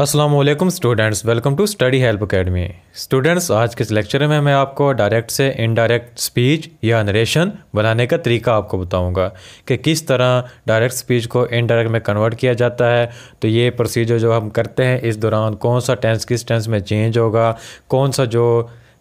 Aslam students welcome to study help academy students आज के इस लेक्चर में मैं आपको डायरेक्ट से इनडायरेक्ट स्पीच या नरेशन बनाने का तरीका आपको बताऊंगा कि किस तरह डायरेक्ट स्पीच को इनडायरेक्ट में कन्वर्ट किया जाता है तो ये प्रोसीजर जो हम करते हैं इस दौरान कौन सा टेंस किस टेंस में चेंज होगा कौन सा जो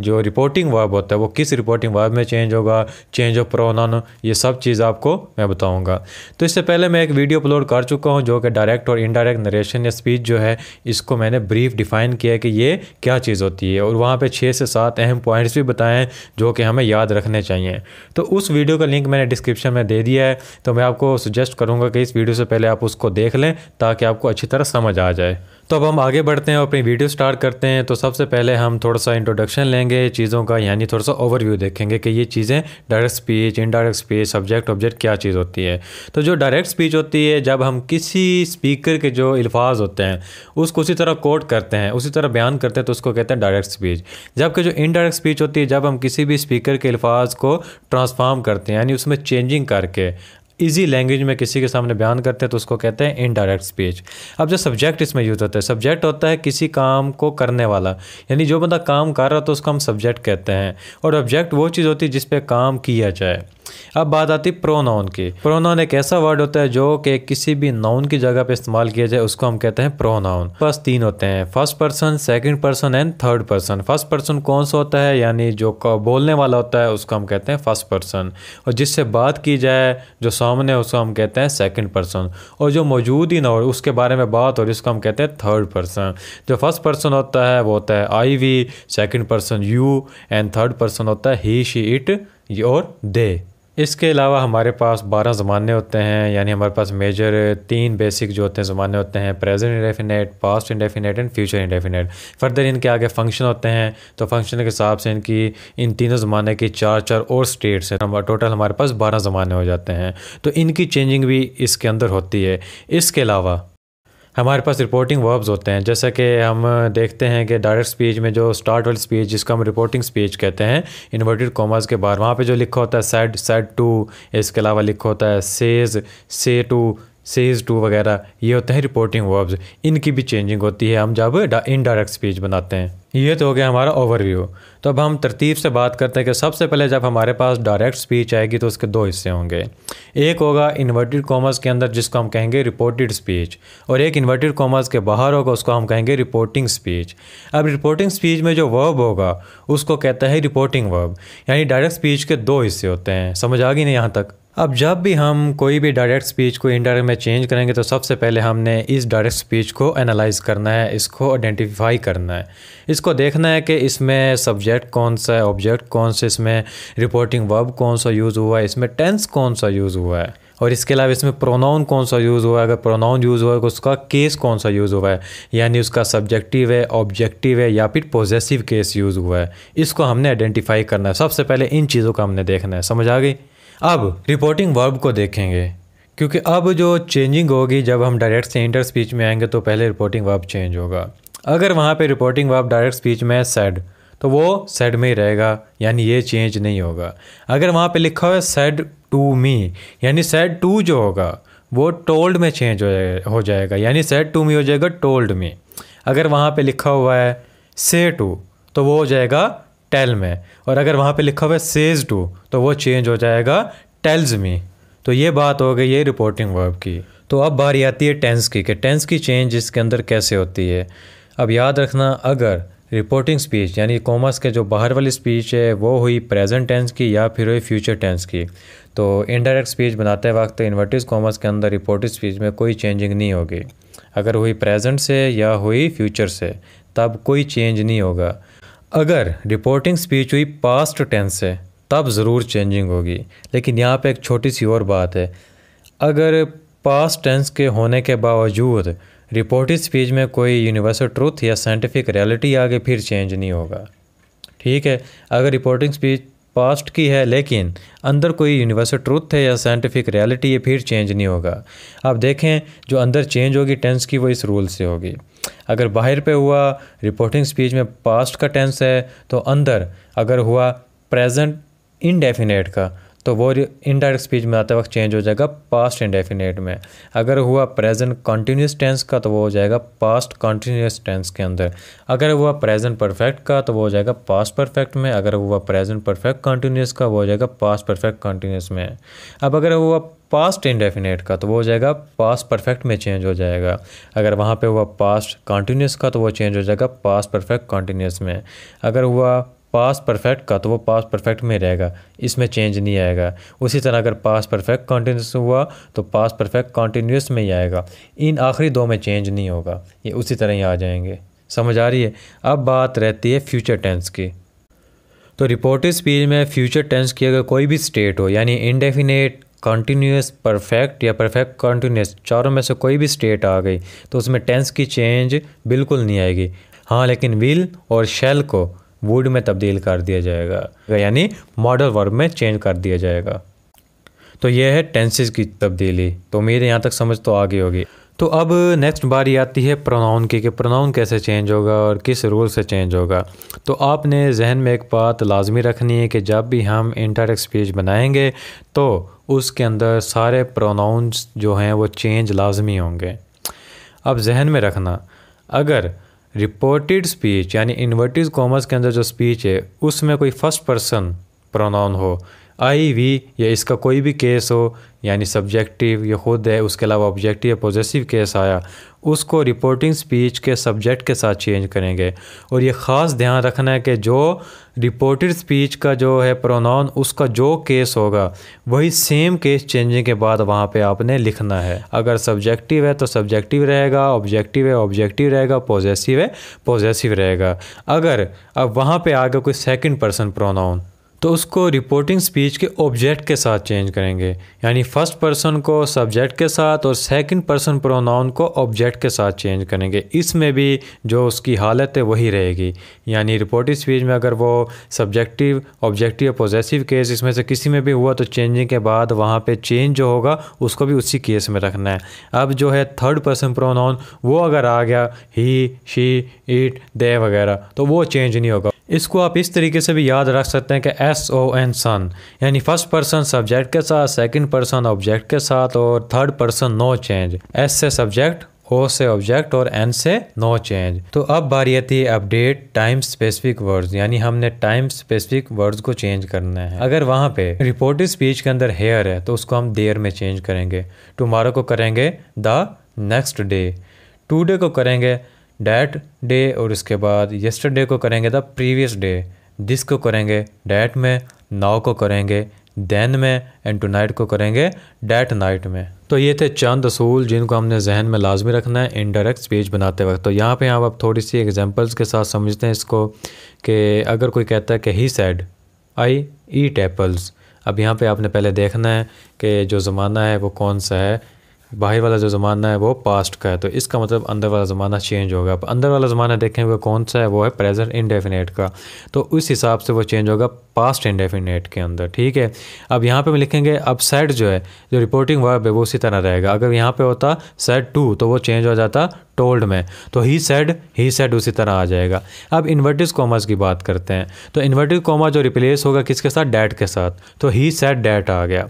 जो रिपोर्टिंग वर्ब होता है वो किस रिपोर्टिंग वर्ब में चेंज होगा चेंज ऑफ प्रोनाउन ये सब चीज़ आपको मैं बताऊंगा तो इससे पहले मैं एक वीडियो अपलोड कर चुका हूँ जो कि डायरेक्ट और इनडायरेक्ट नरेशन या स्पीच जो है इसको मैंने ब्रीफ डिफाइन किया है कि ये क्या चीज़ होती है और वहाँ पर छः से सात अहम पॉइंट्स भी बताएँ जो कि हमें याद रखने चाहिए तो उस वीडियो का लिंक मैंने डिस्क्रिप्शन में दे दिया है तो मैं आपको सजेस्ट करूँगा कि इस वीडियो से पहले आप उसको देख लें ताकि आपको अच्छी तरह समझ आ जाए तो अब हम आगे बढ़ते हैं और अपनी वीडियो स्टार्ट करते हैं तो सबसे पहले हम थोड़ा सा इंट्रोडक्शन लेंगे चीज़ों का यानी थोड़ा सा ओवरव्यू देखेंगे कि ये चीज़ें direct speech indirect speech subject object क्या चीज़ होती है तो जो डायरेक्ट स्पीच होती है जब हम किसी स्पीकर के जो अल्फाज होते हैं उसको उसी तरह कोट करते हैं उसी तरह बयान करते हैं तो उसको कहते हैं डायरेक्ट स्पीच जबकि जो इनडायरेक्ट स्पीच होती है जब हम किसी भी स्पीकर के अल्फाज को ट्रांसफार्म करते हैं यानी उसमें चेंजिंग करके ईजी लैंग्वेज में किसी के सामने बयान करते हैं तो उसको कहते हैं इनडायरेक्ट स्पीच अब जो सब्जेक्ट इसमें यूज़ होता है सब्जेक्ट होता है किसी काम को करने वाला यानी जो बंदा काम कर रहा है तो उसको हम सब्जेक्ट कहते हैं और ऑब्जेक्ट वो चीज़ होती है जिस पर काम किया जाए अब बात आती है प्रोनाउन की प्रोनाउन एक ऐसा वर्ड होता है जो कि किसी भी नाउन की जगह पे इस्तेमाल किया जाए उसको हम कहते हैं प्रोनाउन बस तीन होते हैं first person second person and third person first person कौन सा होता है यानी जो बोलने वाला होता है उसको हम कहते हैं फर्स्ट पर्सन और जिससे बात की जाए जो सामने है उसको हम कहते हैं सेकेंड पर्सन और जो मौजूद ही ना हो उसके बारे में बात हो रही उसको हम कहते हैं थर्ड पर्सन जो फर्स्ट पर्सन होता है वो होता है I we second person you and third person होता है ही शी इट और दे इसके अलावा हमारे पास बारह ज़माने होते हैं यानी हमारे पास मेजर तीन बेसिक जो होते हैं ज़माने होते हैं present indefinite past indefinite and future indefinite further इनके आगे फंक्शन होते हैं तो फंक्शन के हिसाब से इनकी इन तीनों ज़माने की चार चार और स्टेट्स हैं तो टोटल हमारे पास बारह ज़माने हो जाते हैं तो इनकी चेंजिंग भी इसके अंदर होती है इसके अलावा हमारे पास रिपोर्टिंग वर्ब्स होते हैं जैसा कि हम देखते हैं कि डायरेक्ट स्पीच में जो स्टार्ट वाली स्पीच जिसको हम रिपोर्टिंग स्पीच कहते हैं इन्वर्टेड कॉमर्स के बाहर वहाँ पे जो लिखा होता है सेड सेड टू इसके अलावा लिखा होता है सेज से टू सेज टू वगैरह ये होते हैं रिपोर्टिंग वर्ब्स इनकी भी चेंजिंग होती है हम जब इनडायरेक्ट स्पीच बनाते हैं ये तो हो गया हमारा ओवरव्यू तो अब हम तरतीब से बात करते हैं कि सबसे पहले जब हमारे पास डायरेक्ट स्पीच आएगी तो उसके दो हिस्से होंगे एक होगा इन्वर्टेड कॉमर्स के अंदर जिसको हम कहेंगे रिपोर्टेड स्पीच और एक इन्वर्टेड कॉमर्स के बाहर होगा उसको हम कहेंगे रिपोर्टिंग स्पीच अब रिपोर्टिंग स्पीच में जो वर्ब होगा उसको कहता है रिपोर्टिंग वर्ब यानी डायरेक्ट स्पीच के दो हिस्से होते हैं समझ आ गई नहीं यहाँ तक अब जब भी हम कोई भी डायरेक्ट स्पीच को इनडायरेक्ट में चेंज करेंगे तो सबसे पहले हमने इस डायरेक्ट स्पीच को एनालाइज करना है इसको आइडेंटिफाई करना है इसको देखना है कि इसमें सब्जेक्ट कौन सा है ऑब्जेक्ट कौन सा इसमें रिपोर्टिंग वर्ब कौन सा यूज़ हुआ है इसमें टेंस कौन सा यूज़ हुआ है और इसके अलावा इसमें प्रोनाउन कौन सा यूज़ हुआ है अगर प्रोनाउन यूज़ हुआ है तो उसका केस कौन सा यूज़ हुआ है यानी उसका सब्जेक्टिव है ऑब्जेक्टिव है या फिर पॉजिटिव केस यूज़ हुआ है इसको हमने आइडेंटिफाई करना है सबसे पहले इन चीज़ों का हमने देखना है समझ आ गई अब रिपोर्टिंग वर्ब को देखेंगे क्योंकि अब जो चेंजिंग होगी जब हम डायरेक्ट से इंटर स्पीच में आएंगे तो पहले रिपोर्टिंग वर्ब चेंज होगा अगर वहाँ पे रिपोर्टिंग वर्ब डायरेक्ट स्पीच में है सेड तो वो सेड में ही रहेगा यानी ये चेंज नहीं होगा अगर वहाँ पे लिखा हुआ है सेड टू मी यानी सेड टू जो होगा वो टोल्ड में चेंज हो जाएगा हो जाएगा यानी सेड टू मी हो जाएगा टोल्ड में अगर वहाँ पे लिखा हुआ है से टू तो वो हो जाएगा टेल में और अगर वहाँ पे लिखा हुआ है सेज टू तो वो चेंज हो जाएगा टेल्स मी तो ये बात हो गई ये रिपोर्टिंग वर्ब की तो अब बारी आती है टेंस की कि टेंस की चेंज इसके अंदर कैसे होती है अब याद रखना अगर रिपोर्टिंग स्पीच यानी कॉमर्स के जो बाहर वाली स्पीच है वो हुई प्रेजेंट टेंस की या फिर हुई फ्यूचर टेंस की तो इनडायरेक्ट स्पीच बनाते वक्त इन्वर्टिव कॉमर्स के अंदर रिपोर्टिंग स्पीच में कोई चेंजिंग नहीं होगी अगर हुई प्रेजेंट से या हुई फ्यूचर से तब कोई चेंज नहीं होगा अगर रिपोर्टिंग स्पीच हुई पास्ट टेंस से तब ज़रूर चेंजिंग होगी लेकिन यहाँ पे एक छोटी सी और बात है अगर पास्ट टेंस के होने के बावजूद रिपोर्टिंग स्पीच में कोई यूनिवर्सल ट्रूथ या साइंटिफिक रियलिटी आगे फिर चेंज नहीं होगा ठीक है अगर रिपोर्टिंग स्पीच पास्ट की है लेकिन अंदर कोई यूनिवर्सल ट्रूथ है या साइंटिफिक रियलिटी ये फिर चेंज नहीं होगा आप देखें जो अंदर चेंज होगी टेंस की वो इस रूल से होगी अगर बाहर पे हुआ रिपोर्टिंग स्पीच में पास्ट का टेंस है तो अंदर अगर हुआ प्रेजेंट इनडेफिनेट का तो वो इनडायरेक्ट स्पीच में आते वक्त चेंज हो जाएगा पास्ट इंडेफिनेट में अगर हुआ प्रेजेंट कॉन्टीन्यूस टेंस का तो वो हो जाएगा पास्ट कॉन्टीन्यूस टेंस के अंदर अगर हुआ प्रेजेंट परफेक्ट का तो वो हो जाएगा पास्ट परफेक्ट में अगर हुआ प्रेजेंट परफेक्ट कॉन्टीन्यूस का वो हो जाएगा पास्ट परफेक्ट कॉन्टीन्यूस में अब अगर हुआ पास्ट इंडेफिनेट का तो वो हो जाएगा पास्ट परफेक्ट में चेंज हो जाएगा अगर वहाँ पे हुआ पास्ट कॉन्टीन्यूस का तो वो चेंज हो जाएगा पास्ट परफेक्ट कॉन्टीन्यूस में अगर हुआ पास्ट परफेक्ट का तो वो पास्ट परफेक्ट में रहेगा इसमें चेंज नहीं आएगा उसी तरह अगर पास्ट परफेक्ट कॉन्टीन्यूस हुआ तो पास्ट परफेक्ट कॉन्टीन्यूस में ही आएगा इन आखिरी दो में चेंज नहीं होगा ये उसी तरह ही आ जाएंगे समझ आ रही है अब बात रहती है फ्यूचर टेंस की तो रिपोर्टिव स्पीच में फ्यूचर टेंस की अगर कोई भी स्टेट हो यानी इनडेफिनेट कॉन्टीन्यूस परफेक्ट या परफेक्ट कॉन्टीन्यूस चारों में से कोई भी स्टेट आ गई तो उसमें टेंस की चेंज बिल्कुल नहीं आएगी हाँ लेकिन विल और शेल को वुड में तब्दील कर दिया जाएगा यानी मॉडल वर्ब में चेंज कर दिया जाएगा तो यह है टेंसेज की तब्दीली तो उम्मीद यहाँ तक समझ तो आ गई होगी तो अब नेक्स्ट बारी आती है प्रोनाउन की कि प्रोनाउन कैसे चेंज होगा और किस रूल से चेंज होगा तो आपने जहन में एक बात लाजमी रखनी है कि जब भी हम इंटरक्ट स्पीच बनाएंगे तो उसके अंदर सारे प्रोनाउंस जो हैं वो चेंज लाजमी होंगे अब जहन में रखना अगर रिपोर्टेड स्पीच यानी इन्वर्टेड कॉमर्स के अंदर जो स्पीच है उसमें कोई फर्स्ट पर्सन प्रोनाउन हो आई वी या इसका कोई भी केस हो यानी सब्जेक्टिव या खुद है उसके अलावा ऑब्जेक्टिव या पॉजिटिव केस आया उसको रिपोर्टिंग स्पीच के सब्जेक्ट के साथ चेंज करेंगे और ये ख़ास ध्यान रखना है कि जो रिपोर्टेड स्पीच का जो है प्रोनाउन उसका जो केस होगा वही सेम केस चेंजिंग के बाद वहाँ पे आपने लिखना है अगर सब्जेक्टिव है तो सब्जेक्टिव रहेगा ऑब्जेक्टिव है ऑब्जेक्टिव रहेगा पॉजिटिव है पॉजिटिव रहेगा अगर अब वहाँ पर आ गया कोई सेकेंड पर्सन प्रोनाउन तो उसको रिपोर्टिंग स्पीच के ऑब्जेक्ट के साथ चेंज करेंगे यानी फर्स्ट पर्सन को सब्जेक्ट के साथ और सेकंड पर्सन प्रोनाउन को ऑब्जेक्ट के साथ चेंज करेंगे इसमें भी जो उसकी हालत है वही रहेगी यानी रिपोर्टिंग स्पीच में अगर वो सब्जेक्टिव ऑब्जेक्टिव या पॉजिटिव केस इसमें से किसी में भी हुआ तो चेंजिंग के बाद वहाँ पर चेंज जो होगा उसको भी उसी केस में रखना है अब जो है थर्ड पर्सन प्रोनाउन वो अगर आ गया ही शी इट दे वगैरह तो वो चेंज नहीं होगा इसको आप इस तरीके से भी याद रख सकते हैं कि एस ओ एन सन यानी फर्स्ट पर्सन सब्जेक्ट के साथ सेकंड पर्सन ऑब्जेक्ट के साथ और third person no change S से सब्जेक्ट ओ से ऑब्जेक्ट और एन से नो चेंज तो अब बारी आती है अपडेट टाइम स्पेसिफिक वर्ड्स यानी हमने टाइम स्पेसिफिक वर्ड्स को चेंज करना है अगर वहाँ पे रिपोर्टिव स्पीच के अंदर हेयर है तो उसको हम देयर में चेंज करेंगे टुमारो को करेंगे द नेक्स्ट डे टूडे को करेंगे डैट डे और उसके बाद येस्टरडे को करेंगे द प्रीवियस डे दिस को करेंगे डैट में नाव को करेंगे दैन में एंड टू नाइट को करेंगे डैट नाइट में तो ये थे चंद असूल जिनको हमने जहन में लाजमी रखना है इनडायरेक्ट स्पीच बनाते वक्त तो यहाँ पे हम अब थोड़ी सी एग्जांपल्स के साथ समझते हैं इसको कि अगर कोई कहता है कि he said I eat apples अब यहाँ पे आपने पहले देखना है कि जो ज़माना है वो कौन सा है बाहर वाला जो ज़माना है वो पास्ट का है तो इसका मतलब अंदर वाला ज़माना चेंज होगा अब अंदर वाला ज़माना देखेंगे कौन सा है वो है प्रेजेंट इनडेफिनेट का तो उस हिसाब से वो चेंज होगा पास्ट इंडेफिनेट के अंदर ठीक है अब यहाँ पे हम लिखेंगे अब सेट जो है जो रिपोर्टिंग वर्ब है वो उसी तरह रहेगा अगर यहाँ पे होता सेट टू तो वो चेंज हो जाता टोल्ड में तो ही सेड ही सेड उसी तरह आ जाएगा अब इन्वर्टेड कॉमर्स की बात करते हैं तो इन्वर्टेड कॉमर जो रिप्लेस होगा किसके साथ डैट के साथ तो ही सेड डैट आ गया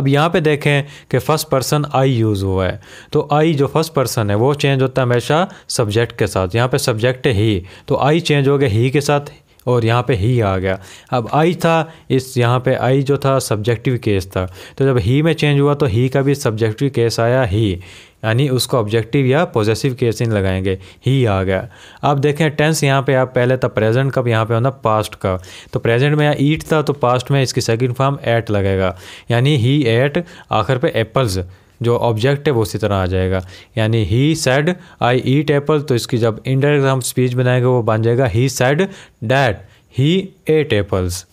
अब यहाँ पे देखें कि फर्स्ट पर्सन आई यूज़ हुआ है तो आई जो फर्स्ट पर्सन है वो चेंज होता है हमेशा सब्जेक्ट के साथ यहाँ पे सब्जेक्ट ही तो आई चेंज हो गया ही के साथ और यहाँ पे ही आ गया अब आई था इस यहाँ पे आई जो था सब्जेक्टिव केस था तो जब ही में चेंज हुआ तो ही का भी सब्जेक्टिव केस आया ही यानी उसको ऑब्जेक्टिव या पॉजिटिव केस इन लगाएंगे ही आ गया अब देखें टेंस यहाँ पे आप पहले था प्रेजेंट कब यहाँ पे होना पास्ट का तो प्रेजेंट में यहाँ ईट था तो पास्ट में इसकी सेकंड फॉर्म एट लगेगा यानी ही एट आखिर पे एप्पल्स जो ऑब्जेक्ट है वो उसी तरह आ जाएगा यानी he said I eat Apple तो इसकी जब इंडायरेक्ट हम स्पीच बनाएंगे वो बन जाएगा he said that he ate apples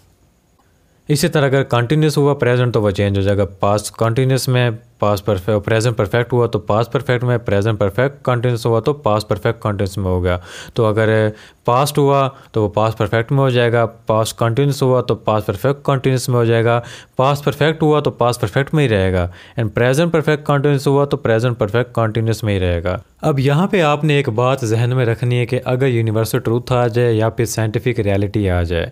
इसी तरह अगर कंटिन्यूस हुआ प्रेजेंट तो वो चेंज हो जाएगा पास्ट कंटिन्यूस में पास परफेक्ट प्रेजेंट परफेक्ट हुआ तो पास परफेक्ट में प्रेजेंट परफेक्ट कंटिन्यूस हुआ तो पास परफेक्ट कंटिन्यूस में हो गया तो अगर पास्ट हुआ तो वो पास परफेक्ट में हो जाएगा पास कंटिन्यूस हुआ तो पास परफेक्ट कंटिन्यूस में हो जाएगा पास परफेक्ट हुआ तो पास परफेक्ट में ही रहेगा एंड प्रेजेंट परफेक्ट कंटिन्यूस हुआ तो प्रेजेंट परफेक्ट कंटिन्यूस में ही रहेगा अब यहाँ पे आपने एक बात जहन में रखनी है कि अगर यूनिवर्सल ट्रूथ आ जाए या फिर साइंटिफिक रियलिटी आ जाए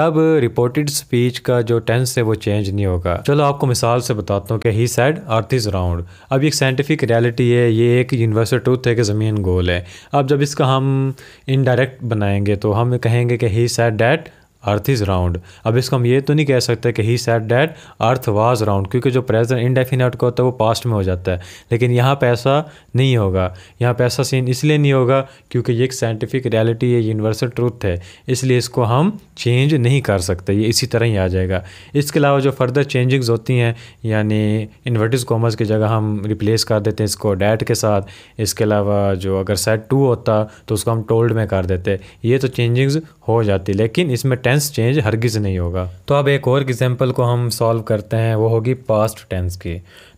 तब रिपोर्टेड स्पीच का जो टेंस है वो चेंज नहीं होगा चलो आपको मिसाल से बताता हूँ कि ही सैड और इज राउंड अब ये एक साइंटिफिक रियलिटी है ये एक यूनिवर्सल ट्रूथ है कि ज़मीन गोल है अब जब इसका हम इनडायरेक्ट बनाएंगे तो हम कहेंगे कि he said that earth is round अब इसको हम ये तो नहीं कह सकते कि he said that earth was round क्योंकि जो प्रेजेंट इनडेफिनेट का होता है वो पास्ट में हो जाता है लेकिन यहाँ पैसा ऐसा नहीं होगा यहाँ पैसा ऐसा सीन इसलिए नहीं होगा क्योंकि ये एक साइंटिफिक रियलिटी है यूनिवर्सल ट्रूथ है इसलिए इसको हम चेंज नहीं कर सकते ये इसी तरह ही आ जाएगा इसके अलावा जो फर्दर चेंजिंग्स होती हैं यानी इन्वर्टिस कॉमर्स की जगह हम रिप्लेस कर देते हैं इसको डैट के साथ इसके अलावा जो अगर सेट टू होता तो उसको हम टोल्ड में कर देते ये तो चेंजिंग्स हो जाती लेकिन इसमें टेंस चेंज हरगिज नहीं होगा तो अब एक और एग्जांपल को हम सॉल्व करते हैं वो होगी पास्ट टेंस की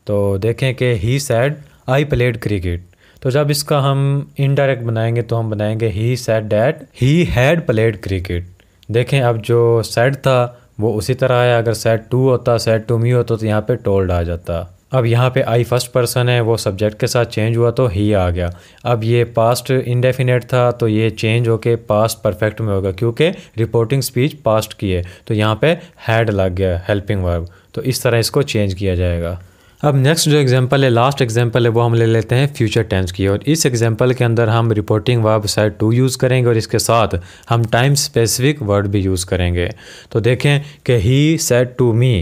तो देखें कि he said I played cricket तो जब इसका हम इनडायरेक्ट बनाएंगे तो हम बनाएंगे he said that he had played cricket देखें अब जो सैड था वो उसी तरह आया अगर सैड टू होता सैड टू मी होता तो यहाँ पे टोल्ड आ जाता अब यहाँ पे आई फर्स्ट पर्सन है वो सब्जेक्ट के साथ चेंज हुआ तो ही आ गया अब ये पास्ट इंडेफिनेट था तो ये चेंज होके पास्ट परफेक्ट में होगा क्योंकि रिपोर्टिंग स्पीच पास्ट की है तो यहाँ पे हैड लग गया हेल्पिंग वर्ब तो इस तरह इसको चेंज किया जाएगा अब नेक्स्ट जो एग्जांपल है लास्ट एग्जांपल है वो हम ले लेते हैं फ्यूचर टेंस की और इस एग्जांपल के अंदर हम reporting verb said to use करेंगे और इसके साथ हम टाइम स्पेसिफिक वर्ड भी यूज़ करेंगे तो देखें कि he said to me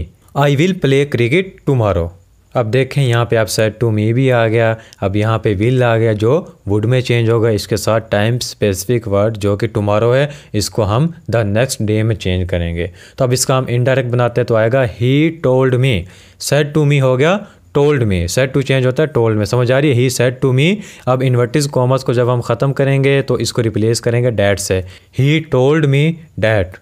I will play cricket tomorrow अब देखें यहाँ पे आप सेट टू मी भी आ गया अब यहाँ पे विल आ गया जो वुड में चेंज होगा इसके साथ टाइम स्पेसिफिक वर्ड जो कि टुमारो है इसको हम द नेक्स्ट डे में चेंज करेंगे तो अब इसका हम इनडायरेक्ट बनाते हैं तो आएगा he told me said to me हो गया told me said to change होता है टोल्ड में समझ आ रही है ही सेट टू मी अब इन्वर्टिज कॉमर्स को जब हम ख़त्म करेंगे तो इसको रिप्लेस करेंगे डैट से ही टोल्ड मी डैट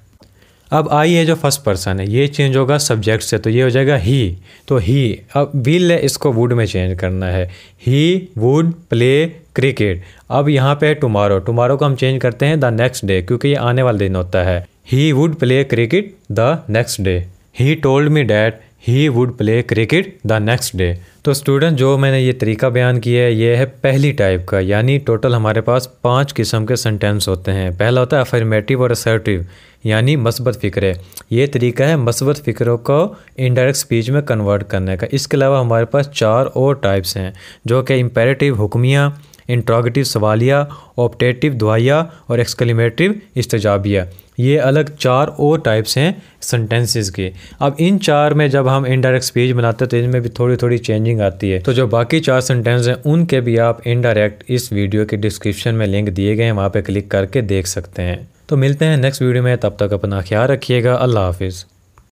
अब आई है जो फर्स्ट पर्सन है ये चेंज होगा सब्जेक्ट से तो ये हो जाएगा ही तो ही अब विल है इसको वुड में चेंज करना है ही वुड प्ले क्रिकेट अब यहाँ पे है टुमारो टुमारो को हम चेंज करते हैं द नेक्स्ट डे क्योंकि ये आने वाला दिन होता है he would play cricket the next day he told me that he would play cricket the next day तो स्टूडेंट जो मैंने ये तरीका बयान किया है ये है पहली टाइप का यानी टोटल हमारे पास पांच किस्म के सेंटेंस होते हैं पहला होता है अफर्मेटिव और असर्टिव यानी मस्बत फ़िक्रे ये तरीका है मस्बत फ़िक्रों को इनडायरेक्ट स्पीच में कन्वर्ट करने का इसके अलावा हमारे पास चार और टाइप्स हैं जो कि इम्पेरेटिव हुक्मिया इंट्रागेटिव सवालिया ऑप्टेटिव दुआया और एक्सकलीमेटिव इस्तजाबिया ये अलग चार और टाइप्स हैं सेंटेंसेस के अब इन चार में जब हम इनडायरेक्ट स्पीच बनाते हैं तो इनमें भी थोड़ी थोड़ी चेंजिंग आती है तो जो बाकी चार सेंटेंस हैं उनके भी आप इनडायरेक्ट इस वीडियो के डिस्क्रिप्शन में लिंक दिए गए हैं वहाँ पर क्लिक करके देख सकते हैं तो मिलते हैं नेक्स्ट वीडियो में तब तक अपना ख्याल रखिएगा अल्लाह हाफिज़